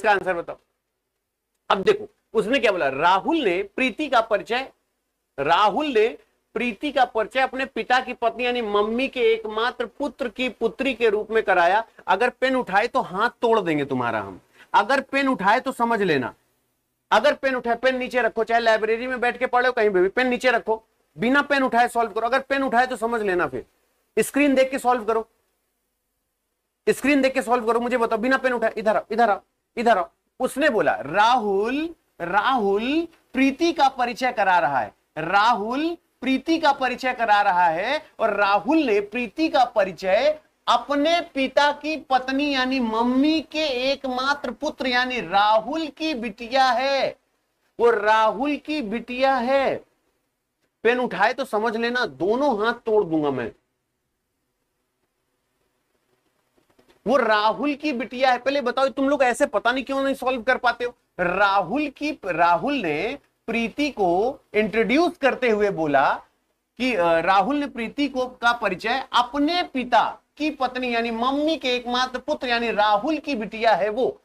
इसका आंसर बताओ अब देखो उसने क्या बोला राहुल ने प्रीति का परिचय राहुल ने प्रीति का परिचय अपने पिता की पत्नी यानी मम्मी के एकमात्र पुत्र की पुत्री के रूप में कराया अगर पेन उठाए तो हाथ तोड़ देंगे तुम्हारा हम अगर पेन उठाए तो समझ लेना अगर पेन उठाए पेन नीचे रखो चाहे लाइब्रेरी में बैठ के पढ़ो कहीं भी पेन नीचे रखो बिना पेन उठाए सॉल्व करो अगर पेन उठाए तो समझ लेना फिर स्क्रीन देख के सॉल्व करो स्क्रीन देख के सॉल्व करो मुझे बताओ बिना पेन उठाए इधर आओ इधर आओ इधर आओ उसने बोला राहुल राहुल प्रीति का परिचय करा रहा है राहुल प्रीति का परिचय करा रहा है और राहुल ने प्रीति का परिचय अपने पिता की पत्नी यानी मम्मी के एकमात्र पुत्र यानी राहुल की बिटिया है वो राहुल की बिटिया है पेन उठाए तो समझ लेना दोनों हाथ तोड़ दूंगा मैं वो राहुल की बिटिया है पहले बताओ तुम लोग ऐसे पता नहीं क्यों नहीं सॉल्व कर पाते हो राहुल की राहुल ने प्रीति को इंट्रोड्यूस करते हुए बोला कि राहुल ने प्रीति को का परिचय अपने पिता की पत्नी यानी मम्मी के एकमात्र पुत्र यानी राहुल की बिटिया है वो